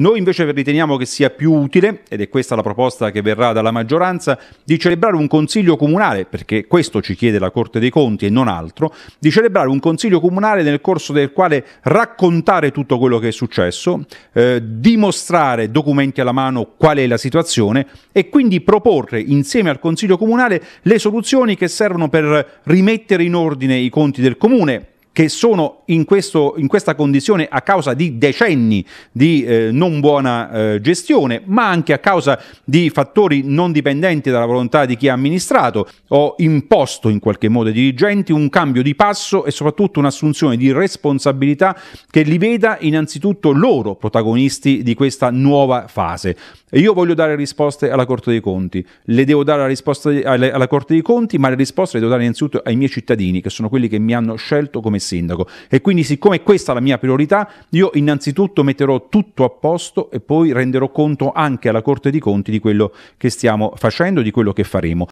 Noi invece riteniamo che sia più utile, ed è questa la proposta che verrà dalla maggioranza, di celebrare un consiglio comunale, perché questo ci chiede la Corte dei Conti e non altro, di celebrare un consiglio comunale nel corso del quale raccontare tutto quello che è successo, eh, dimostrare documenti alla mano qual è la situazione e quindi proporre insieme al consiglio comunale le soluzioni che servono per rimettere in ordine i conti del comune, che sono in, questo, in, questa condizione a causa di decenni di eh, non buona eh, gestione, ma anche a causa di fattori non dipendenti dalla volontà di chi ha amministrato o imposto in qualche modo ai dirigenti un cambio di passo e soprattutto un'assunzione di responsabilità che li veda innanzitutto loro protagonisti di questa nuova fase. E io voglio dare risposte alla Corte dei Conti, le devo dare la risposta, alla, alla Corte dei Conti, ma le risposte le devo dare innanzitutto ai miei cittadini, che sono quelli che mi hanno scelto come sindaco. E e quindi siccome questa è la mia priorità, io innanzitutto metterò tutto a posto e poi renderò conto anche alla Corte dei Conti di quello che stiamo facendo, di quello che faremo.